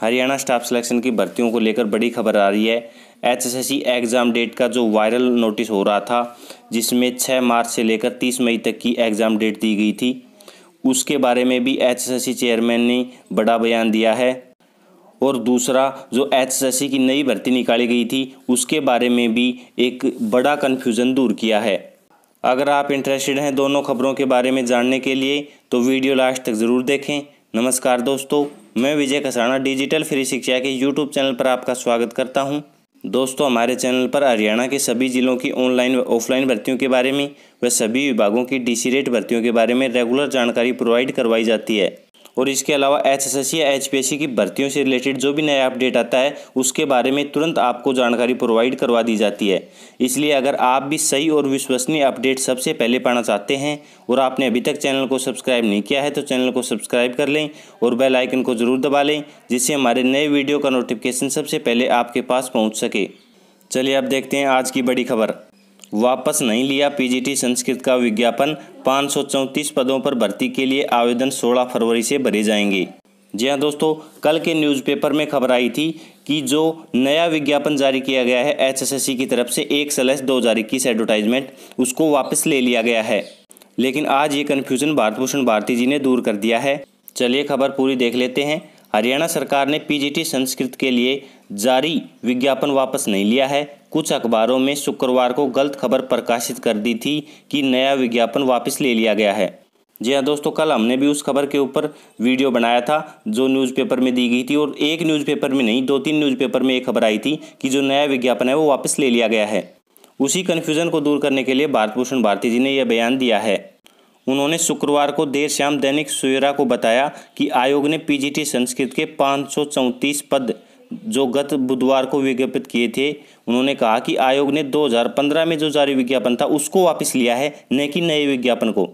Haryana staff selection की भर्तियों को लेकर बड़ी खबर आ रही है एचएसएससी एग्ज़ाम डेट का जो वायरल नोटिस हो रहा था जिसमें 6 मार्च से लेकर 30 मई तक की एग्ज़ाम डेट दी गई थी उसके बारे में भी एचएसएससी चेयरमैन ने बड़ा बयान दिया है और दूसरा जो एचएसएससी की नई भर्ती निकाली गई थी उसके बारे में भी एक बड़ा कन्फ्यूज़न दूर किया है अगर आप इंटरेस्टेड हैं दोनों खबरों के बारे में जानने के लिए तो वीडियो लास्ट तक ज़रूर देखें नमस्कार दोस्तों मैं विजय खसराना डिजिटल फ्री शिक्षा के यूट्यूब चैनल पर आपका स्वागत करता हूं। दोस्तों हमारे चैनल पर हरियाणा के सभी जिलों की ऑनलाइन व ऑफलाइन भर्तियों के बारे में व सभी विभागों की डीसी रेट भर्तियों के बारे में रेगुलर जानकारी प्रोवाइड करवाई जाती है और इसके अलावा एच एस एस या एच पी एस सी की भर्तियों से रिलेटेड जो भी नया अपडेट आता है उसके बारे में तुरंत आपको जानकारी प्रोवाइड करवा दी जाती है इसलिए अगर आप भी सही और विश्वसनीय अपडेट सबसे पहले पाना चाहते हैं और आपने अभी तक चैनल को सब्सक्राइब नहीं किया है तो चैनल को सब्सक्राइब कर लें और बेलाइकन को ज़रूर दबा लें जिससे हमारे नए वीडियो का नोटिफिकेशन सबसे पहले आपके पास पहुँच सके चलिए अब देखते हैं आज की बड़ी खबर वापस नहीं लिया पीजीटी संस्कृत का विज्ञापन पाँच पदों पर भर्ती के लिए आवेदन 16 फरवरी से भरे जाएंगे जी हाँ दोस्तों कल के न्यूज़पेपर में खबर आई थी कि जो नया विज्ञापन जारी किया गया है एचएसएससी की तरफ से एक सलेस दो हज़ार इक्कीस एडवर्टाइजमेंट उसको वापस ले लिया गया है लेकिन आज ये कन्फ्यूज़न भारतभूषण भारती जी ने दूर कर दिया है चलिए खबर पूरी देख लेते हैं हरियाणा सरकार ने पीजीटी संस्कृत के लिए जारी विज्ञापन वापस नहीं लिया है कुछ अखबारों में शुक्रवार को गलत खबर प्रकाशित कर दी थी कि नया विज्ञापन वापस ले लिया गया है जी हाँ दोस्तों कल हमने भी उस खबर के ऊपर वीडियो बनाया था जो न्यूज़पेपर में दी गई थी और एक न्यूज़पेपर में नहीं दो तीन न्यूज़पेपर में एक खबर आई थी कि जो नया विज्ञापन है वो वापस ले लिया गया है उसी कन्फ्यूज़न को दूर करने के लिए भारतभूषण भारती जी ने यह बयान दिया है उन्होंने शुक्रवार को देर शाम दैनिक सवेरा को बताया कि आयोग ने पीजीटी संस्कृत के पाँच पद जो गत बुधवार को विज्ञापित किए थे उन्होंने कहा कि आयोग ने 2015 में जो जारी विज्ञापन था उसको वापस लिया है न कि नए विज्ञापन को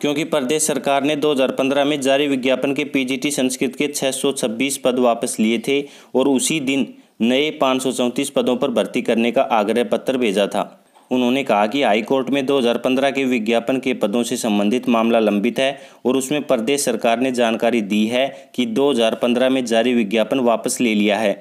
क्योंकि प्रदेश सरकार ने 2015 में जारी विज्ञापन के पीजीटी संस्कृत के 626 पद वापस लिए थे और उसी दिन नए पाँच पदों पर भर्ती करने का आग्रह पत्र भेजा था उन्होंने कहा कि हाई कोर्ट में 2015 के विज्ञापन के पदों से संबंधित मामला लंबित है और उसमें प्रदेश सरकार ने जानकारी दी है कि 2015 में जारी विज्ञापन वापस ले लिया है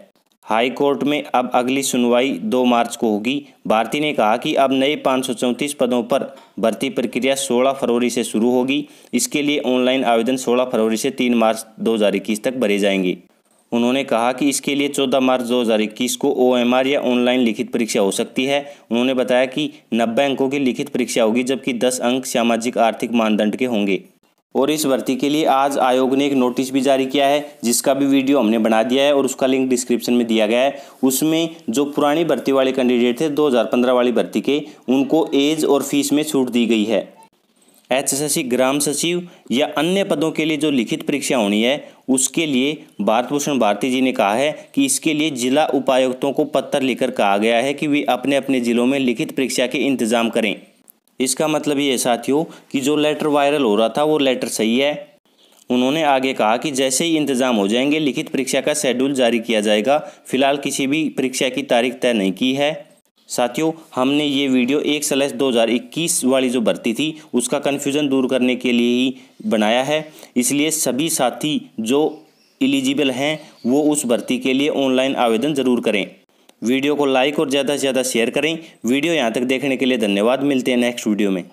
हाई कोर्ट में अब अगली सुनवाई 2 मार्च को होगी भारती ने कहा कि अब नए पाँच पदों पर भर्ती प्रक्रिया 16 फरवरी से शुरू होगी इसके लिए ऑनलाइन आवेदन 16 फरवरी से 3 मार्च 2021 तक भरे जाएंगे उन्होंने कहा कि इसके लिए 14 मार्च 2021 को ओएमआर या ऑनलाइन लिखित परीक्षा हो सकती है उन्होंने बताया कि नब्बे अंकों की लिखित परीक्षा होगी जबकि दस अंक सामाजिक आर्थिक मानदंड के होंगे और इस भर्ती के लिए आज आयोग ने एक नोटिस भी जारी किया है जिसका भी वीडियो हमने बना दिया है और उसका लिंक डिस्क्रिप्शन में दिया गया है उसमें जो पुरानी भर्ती वाले कैंडिडेट थे 2015 वाली भर्ती के उनको एज और फीस में छूट दी गई है एचएसएससी ग्राम सचिव या अन्य पदों के लिए जो लिखित परीक्षा होनी है उसके लिए भारत भूषण भारती जी ने कहा है कि इसके लिए जिला उपायुक्तों को पत्र लिखकर कहा गया है कि वे अपने अपने जिलों में लिखित परीक्षा के इंतजाम करें इसका मतलब ये साथियों कि जो लेटर वायरल हो रहा था वो लेटर सही है उन्होंने आगे कहा कि जैसे ही इंतजाम हो जाएंगे लिखित परीक्षा का शेड्यूल जारी किया जाएगा फिलहाल किसी भी परीक्षा की तारीख तय नहीं की है साथियों हमने ये वीडियो एक सलेस दो हज़ार इक्कीस वाली जो भर्ती थी उसका कन्फ्यूज़न दूर करने के लिए ही बनाया है इसलिए सभी साथी जो एलिजिबल हैं वो उस भर्ती के लिए ऑनलाइन आवेदन ज़रूर करें वीडियो को लाइक और ज़्यादा से ज़्यादा शेयर करें वीडियो यहाँ तक देखने के लिए धन्यवाद मिलते हैं नेक्स्ट वीडियो में